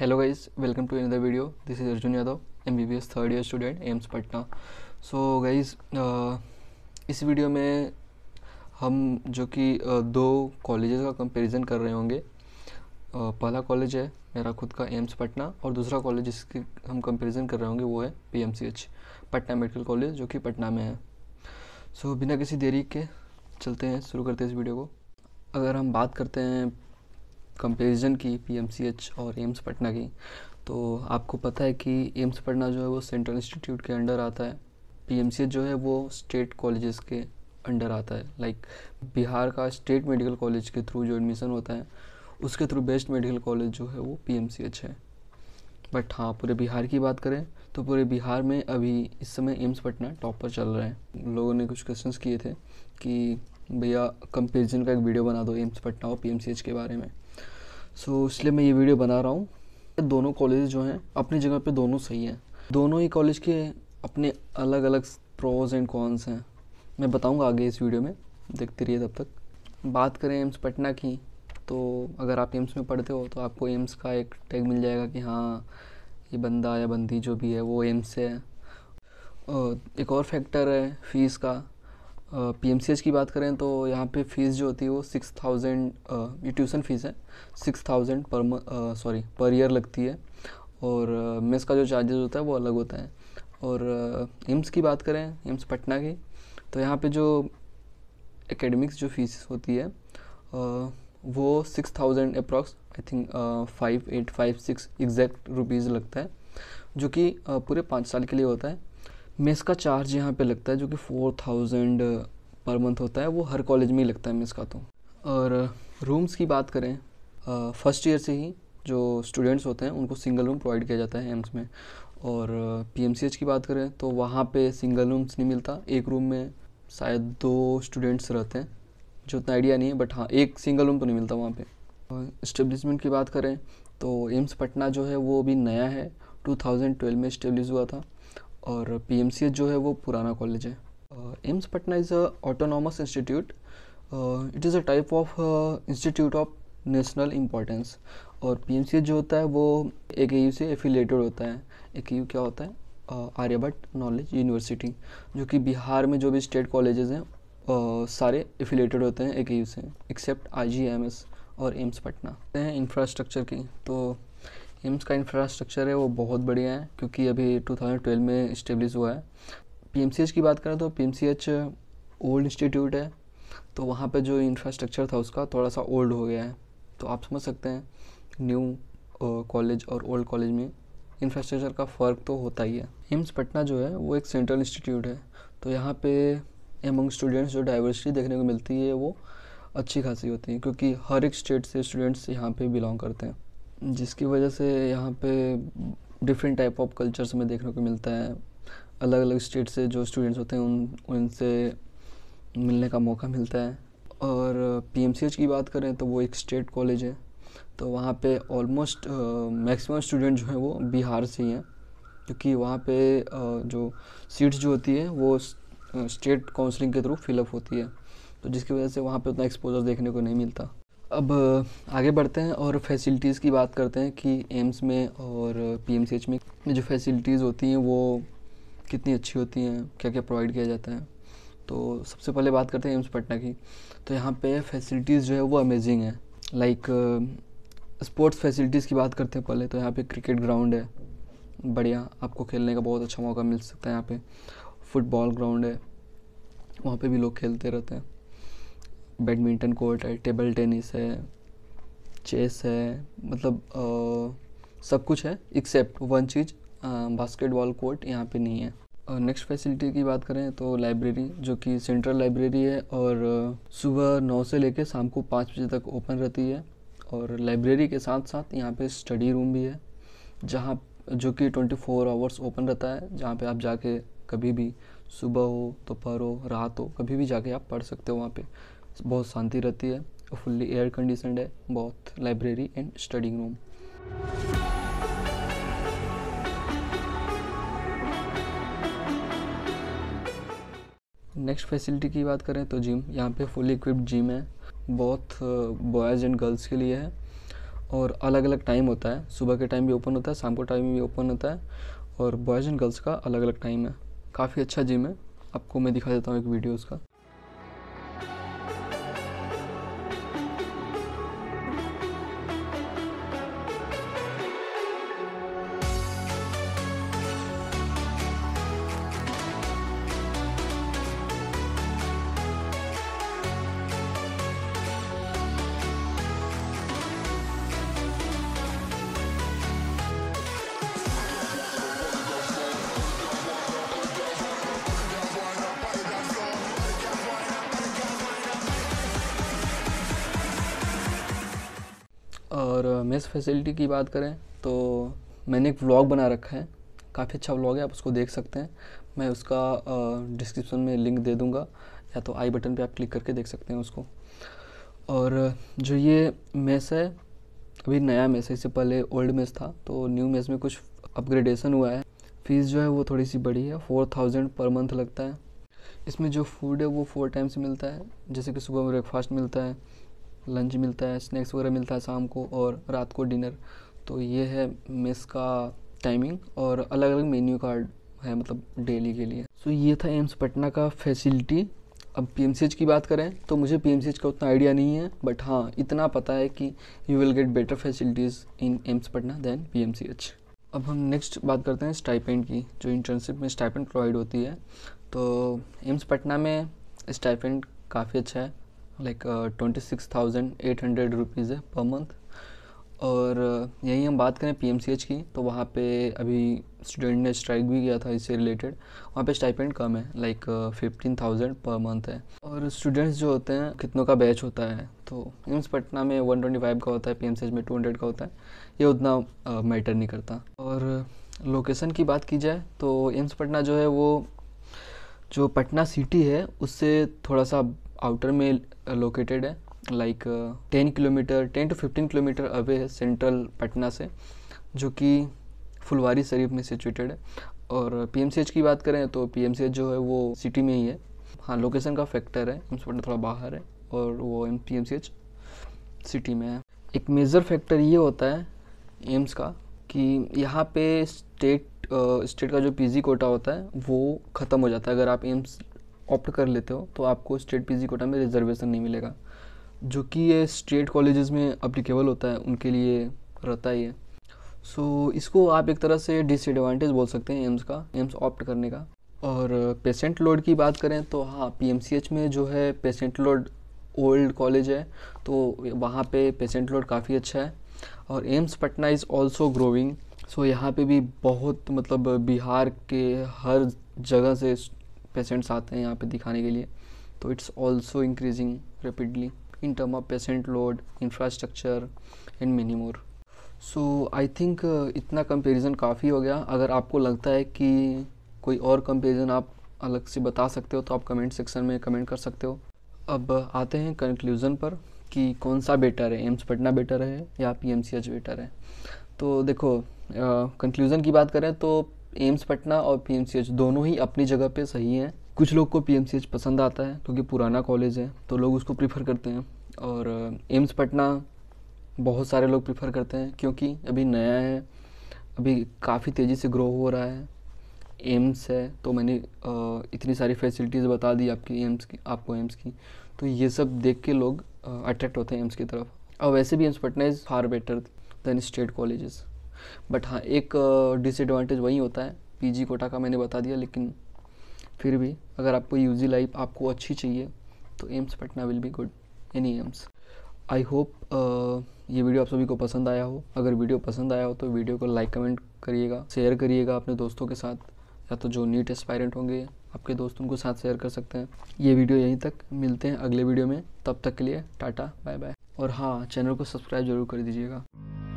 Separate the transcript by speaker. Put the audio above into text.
Speaker 1: hello guys welcome to another video this is Arjun Yadav M B B S third year student AIIMS Patna so guys इस video में हम जो कि uh, दो colleges का कंपैरिजन कर रहे होंगे uh, पहला कॉलेज है मेरा खुद का एम्स पटना और दूसरा कॉलेज जिसकी हम कंपैरिजन कर रहे होंगे वो है P M C H Patna medical college जो कि पटना में है सो so, बिना किसी देरी के चलते हैं शुरू करते हैं इस वीडियो को अगर हम बात करते हैं कंपेरिजन की पीएमसीएच और एम्स पटना की तो आपको पता है कि एम्स पटना जो है वो सेंट्रल इंस्टीट्यूट के अंडर आता है पीएमसीएच जो है वो स्टेट कॉलेजेस के अंडर आता है लाइक बिहार का स्टेट मेडिकल कॉलेज के थ्रू जो एडमिशन होता है उसके थ्रू बेस्ट मेडिकल कॉलेज जो है वो पी है बट हाँ पूरे बिहार की बात करें तो पूरे बिहार में अभी इस समय एम्स पटना टॉप पर चल रहा है लोगों ने कुछ क्वेश्चंस किए थे कि भैया कंपेरिजन का एक वीडियो बना दो एम्स पटना और पीएमसीएच के बारे में सो so, इसलिए मैं ये वीडियो बना रहा हूँ दोनों कॉलेज जो हैं अपनी जगह पे दोनों सही हैं दोनों ही कॉलेज के अपने अलग अलग प्रोज एंड कॉन्स हैं मैं बताऊँगा आगे इस वीडियो में देखते रहिए तब तक बात करें एम्स पटना की तो अगर आप एम्स में पढ़ते हो तो आपको एम्स का एक टैग मिल जाएगा कि हाँ ये बंदा या बंदी जो भी है वो एम्स से है एक और फैक्टर है फीस का पी की बात करें तो यहाँ पे फ़ीस जो होती है वो सिक्स थाउजेंड ये ट्यूसन फ़ीस है सिक्स थाउजेंड पर सॉरी पर ईयर लगती है और मिस का जो चार्जेस होता है वो अलग होता है और एम्स की बात करें एम्स पटना की तो यहाँ पे जो एकेडमिक्स जो फीस होती है वो six thousand approx I think five eight five six exact rupees लगता है जो कि पूरे पाँच साल के लिए होता है मेस का चार्ज यहाँ पे लगता है जो कि फोर थाउजेंड पर मंथ होता है वो हर कॉलेज में ही लगता है मेस का तो और रूम्स uh, की बात करें फर्स्ट uh, ईयर से ही जो स्टूडेंट्स होते हैं उनको सिंगल रूम प्रोवाइड किया जाता है एम्स में और पी uh, की बात करें तो वहाँ पे सिंगल रूम्स नहीं मिलता एक रूम में शायद दो स्टूडेंट्स रहते हैं जो उतना आइडिया नहीं है बट हाँ एक सिंगल रूम तो नहीं मिलता वहाँ
Speaker 2: पर
Speaker 1: इस्टेब्लिशमेंट की बात करें तो एम्स पटना जो है वो अभी नया है 2012 में इस्टेब्लिश हुआ था और पी जो है वो पुराना कॉलेज है AIIMS Patna is a autonomous institute it is a type of institute of national importance और पी जो होता है वो एक से एफिलेटेड होता है एक क्या होता है आर्यभट्ट नॉलेज यूनिवर्सिटी जो कि बिहार में जो भी स्टेट कॉलेजेस हैं uh, सारे एफिलेटेड होते हैं एक से एक्सेप्ट आई और एम्स पटना हैं इंफ्रास्ट्रक्चर की तो एम्स का इंफ्रास्ट्रक्चर है वो बहुत बढ़िया है क्योंकि अभी 2012 में इस्टेब्लिश हुआ है पीएमसीएच की बात करें तो पीएमसीएच ओल्ड इंस्टीट्यूट है तो वहाँ पे जो इंफ्रास्ट्रक्चर था उसका थोड़ा सा ओल्ड हो गया है तो आप समझ सकते हैं न्यू कॉलेज और ओल्ड कॉलेज में इंफ्रास्ट्रक्चर का फ़र्क तो होता ही है एम्स पटना जो है वो एक सेंट्रल इंस्टीट्यूट है तो यहाँ पे एमंग स्टूडेंट्स जो डाइवर्सिटी देखने को मिलती है वो अच्छी खासी होती है क्योंकि हर एक स्टेट से स्टूडेंट्स यहाँ पे बिलोंग करते हैं जिसकी वजह से यहाँ पे डिफरेंट टाइप ऑफ कल्चर्स हमें देखने को मिलता है अलग अलग स्टेट से जो स्टूडेंट्स होते हैं उन उनसे मिलने का मौका मिलता है और पीएमसीएच की बात करें तो वो एक स्टेट कॉलेज है तो वहाँ पे ऑलमोस्ट मैक्सिमम स्टूडेंट जो हैं वो बिहार से ही हैं क्योंकि वहाँ पे uh, जो सीट्स जो होती है वो स्टेट काउंसलिंग के थ्रू फिलअप होती है तो जिसकी वजह से वहाँ पे उतना एक्सपोजर देखने को नहीं मिलता अब आगे बढ़ते हैं और फैसिलिटीज़ की बात करते हैं कि एम्स में और पीएमसीएच में जो फैसिलिटीज़ होती हैं वो कितनी अच्छी होती हैं क्या क्या प्रोवाइड किया जाता है तो सबसे पहले बात करते हैं एम्स पटना की तो यहाँ पे फैसिलिटीज़ जो है वो अमेजिंग है लाइक स्पोर्ट्स फैसिलिटीज़ की बात करते हैं पहले तो यहाँ पर क्रिकेट ग्राउंड है बढ़िया आपको खेलने का बहुत अच्छा मौका मिल सकता है यहाँ पर फुटबॉल ग्राउंड है वहाँ पर भी लोग खेलते रहते हैं बैडमिंटन कोर्ट है टेबल टेनिस है चेस है मतलब आ, सब कुछ है एक्सेप्ट वन चीज़ बास्केटबॉल कोर्ट यहाँ पे नहीं है और नेक्स्ट फैसिलिटी की बात करें तो लाइब्रेरी जो कि सेंट्रल लाइब्रेरी है और सुबह नौ से लेकर शाम को पाँच बजे तक ओपन रहती है और लाइब्रेरी के साथ साथ यहाँ पे स्टडी रूम भी है जहाँ जो कि 24 फोर आवर्स ओपन रहता है जहाँ पे आप जाके कभी भी सुबह हो दोपहर हो रात हो कभी भी जाके आप पढ़ सकते हो वहाँ पे बहुत शांति रहती है और फुल्ली एयर कंडीशनड है बहुत library and studying room next facility की बात करें तो जिम यहाँ पे फुल इक्विप्ड जिम है बहुत बॉयज़ एंड गर्ल्स के लिए है और अलग अलग टाइम होता है सुबह के टाइम भी ओपन होता है शाम को टाइम भी ओपन होता है और बॉयज़ एंड गर्ल्स का अलग अलग टाइम है काफ़ी अच्छा जिम है आपको मैं दिखा देता हूँ एक वीडियो उसका और मेस फैसिलिटी की बात करें तो मैंने एक व्लॉग बना रखा है काफ़ी अच्छा व्लॉग है आप उसको देख सकते हैं मैं उसका डिस्क्रिप्शन में लिंक दे दूँगा या तो आई बटन पे आप क्लिक करके देख सकते हैं उसको और जो ये मेस है अभी नया मेस है इससे पहले ओल्ड मेस था तो न्यू मेस में कुछ अपग्रेडेशन हुआ है फ़ीस जो है वो थोड़ी सी बड़ी है फोर थाउजेंड पर मंथ लगता है इसमें जो फूड है वो फोर टाइम्स मिलता है जैसे कि सुबह में ब्रेकफास्ट मिलता है लंच मिलता है स्नैक्स वगैरह मिलता है शाम को और रात को डिनर तो ये है मेस का टाइमिंग और अलग अलग मेन्यू कार्ड है मतलब डेली के लिए सो ये था एम्स पटना का फैसिलिटी अब पी की बात करें तो मुझे पी का उतना आइडिया नहीं है बट हाँ इतना पता है कि you will get better facilities in AIIMS Patna than P अब हम नेक्स्ट बात करते हैं स्टाइपेंट की जो इंटर्नशिप में स्टाइपेंट प्रोवाइड होती है तो एम्स पटना में स्टाइपेंट काफ़ी अच्छा है like twenty six thousand eight hundred rupees है पर मंथ और uh, यहीं हम बात करें पीएमसीएच की तो वहाँ पे अभी स्टूडेंट ने स्ट्राइक भी किया था इससे रिलेटेड वहाँ पे स्टाइपेंड कम है like fifteen thousand per month है और स्टूडेंट्स जो होते हैं कितनों का बैच होता है तो एम्स पटना में वन ट्वेंटी फाइव का होता है पीएमसीएच में टू हंड्रेड का होता है ये उतना मैटर uh, नहीं करता और लोकेशन uh, की बात की जाए तो एम्स पटना जो है वो जो पटना सिटी है उससे थोड़ा सा आउटर में लोकेटेड है like ten kilometre ten to fifteen kilometre away है सेंट्रल पटना से जो कि फुलवारी शरीफ में सिचुएटेड है और पी की बात करें तो पी जो है वो सिटी में ही है हाँ लोकेशन का फैक्टर है एम्स पटना थोड़ा बाहर है और वो M P M C H city में है एक मेजर फैक्टर ये होता है एम्स का कि यहाँ पे स्टेट स्टेट uh, का जो पीजी कोटा होता है वो ख़त्म हो जाता है अगर आप एम्स ऑप्ट कर लेते हो तो आपको स्टेट पीजी कोटा में रिजर्वेशन नहीं मिलेगा जो कि ये स्टेट कॉलेजेस में अप्लीकेबल होता है उनके लिए रहता ही है सो so, इसको आप एक तरह से डिसएडवांटेज बोल सकते हैं एम्स का एम्स ऑप्ट करने का और पेशेंट लोड की बात करें तो हाँ पीएमसीएच में जो है पेशेंट लोड ओल्ड कॉलेज है तो वहाँ पे पेशेंट लोड काफ़ी अच्छा है और AIIMS Patna is also growing so यहाँ पे भी बहुत मतलब बिहार के हर जगह से पेशेंट्स आते हैं यहाँ पे दिखाने के लिए तो it's also increasing rapidly in term of patient load infrastructure and many more so I think इतना कंपेरिजन काफ़ी हो गया अगर आपको लगता है कि कोई और कंपेरिजन आप अलग से बता सकते हो तो आप कमेंट सेक्शन में कमेंट कर सकते हो अब आते हैं कंक्लूज़न पर कि कौन सा बेटर है एम्स पटना बेटर है या पी बेटर है तो देखो कंक्लूज़न की बात करें तो एम्स पटना और पी दोनों ही अपनी जगह पर सही हैं कुछ लोग को पी पसंद आता है क्योंकि पुराना कॉलेज है तो लोग उसको प्रीफर करते हैं और एम्स पटना बहुत सारे लोग प्रीफर करते हैं क्योंकि अभी नया है अभी काफ़ी तेज़ी से ग्रो हो रहा है एम्स है तो मैंने इतनी सारी फैसिलिटीज़ बता दी आपकी एम्स की आपको एम्स की तो ये सब देख के लोग अट्रैक्ट होते हैं एम्स की तरफ और वैसे भी AIIMS Patna is far better than state colleges but हाँ एक डिसएडवांटेज वही होता है पीजी कोटा का मैंने बता दिया लेकिन फिर भी अगर आपको यूजी लाइफ आपको अच्छी चाहिए तो AIIMS Patna will be good any AIIMS I hope ये वीडियो आप सभी को पसंद आया हो अगर वीडियो पसंद आया हो तो वीडियो को लाइक कमेंट करिएगा शेयर करिएगा अपने दोस्तों के साथ या तो जो नीट एस्पायरेंट होंगे आपके दोस्त उनको साथ शेयर कर सकते हैं ये वीडियो यहीं तक मिलते हैं अगले वीडियो में तब तक के लिए टाटा बाय बाय और हाँ चैनल को सब्सक्राइब जरूर कर दीजिएगा